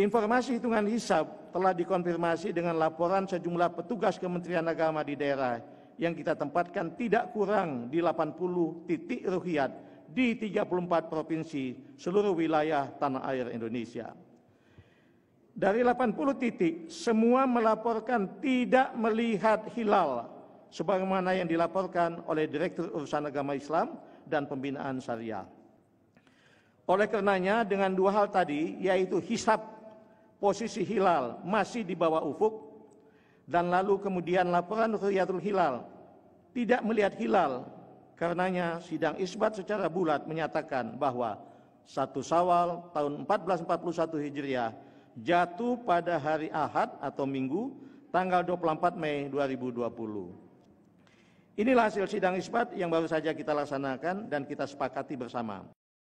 Informasi hitungan hisap telah dikonfirmasi dengan laporan sejumlah petugas Kementerian Agama di daerah yang kita tempatkan tidak kurang di 80 titik ruhiat di 34 provinsi seluruh wilayah tanah air Indonesia. Dari 80 titik, semua melaporkan tidak melihat hilal sebagaimana yang dilaporkan oleh Direktur Urusan Agama Islam dan Pembinaan Syariah. Oleh karenanya dengan dua hal tadi yaitu hisap posisi hilal masih di bawah ufuk dan lalu kemudian laporan Ru'yatul Hilal tidak melihat hilal karenanya sidang isbat secara bulat menyatakan bahwa satu Sawal tahun 1441 Hijriah jatuh pada hari Ahad atau Minggu tanggal 24 Mei 2020. Inilah hasil sidang isbat yang baru saja kita laksanakan dan kita sepakati bersama.